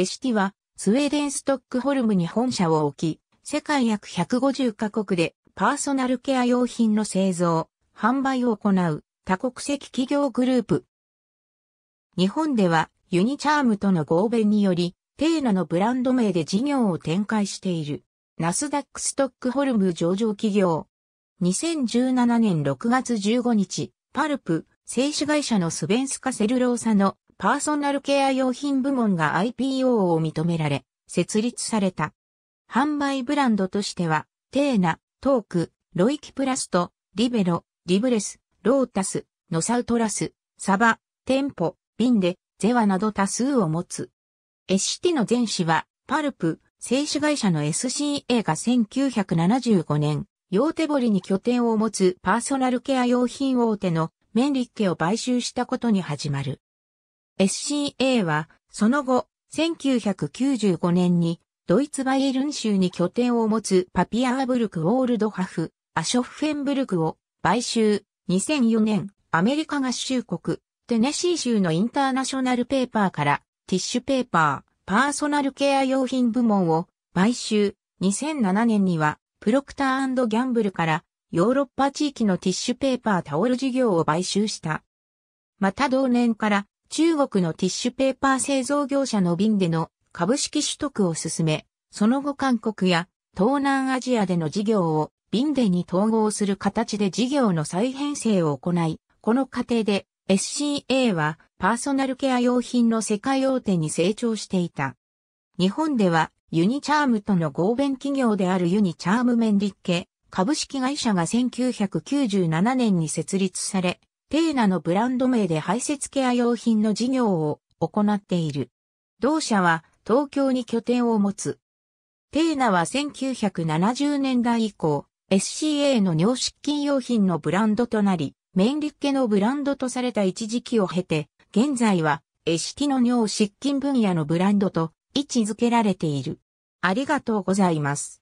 エシティは、スウェーデンストックホルムに本社を置き、世界約150カ国でパーソナルケア用品の製造、販売を行う多国籍企業グループ。日本ではユニチャームとの合弁により、テーナのブランド名で事業を展開している。ナスダックストックホルム上場企業。2017年6月15日、パルプ、製紙会社のスベンスカセルローサのパーソナルケア用品部門が IPO を認められ、設立された。販売ブランドとしては、テーナ、トーク、ロイキプラスト、リベロ、リブレス、ロータス、ノサウトラス、サバ、テンポ、ビンデ、ゼワなど多数を持つ。エシティの前詞は、パルプ、製紙会社の SCA が1975年、ヨーテボリに拠点を持つパーソナルケア用品大手のメンリッケを買収したことに始まる。SCA は、その後、1995年に、ドイツバイエルン州に拠点を持つパピアーブルク・ウォールドハフ、アショッフェンブルクを買収。2004年、アメリカ合衆国、テネシー州のインターナショナルペーパーから、ティッシュペーパー、パーソナルケア用品部門を買収。2007年には、プロクターギャンブルから、ヨーロッパ地域のティッシュペーパータオル事業を買収した。また同年から、中国のティッシュペーパー製造業者の便での株式取得を進め、その後韓国や東南アジアでの事業を便でに統合する形で事業の再編成を行い、この過程で SCA はパーソナルケア用品の世界大手に成長していた。日本ではユニチャームとの合弁企業であるユニチャームメンリッケ株式会社が1997年に設立され、テーナのブランド名で排泄ケア用品の事業を行っている。同社は東京に拠点を持つ。テーナは1970年代以降、SCA の尿失禁用品のブランドとなり、メンリッケのブランドとされた一時期を経て、現在はエシティの尿失禁分野のブランドと位置づけられている。ありがとうございます。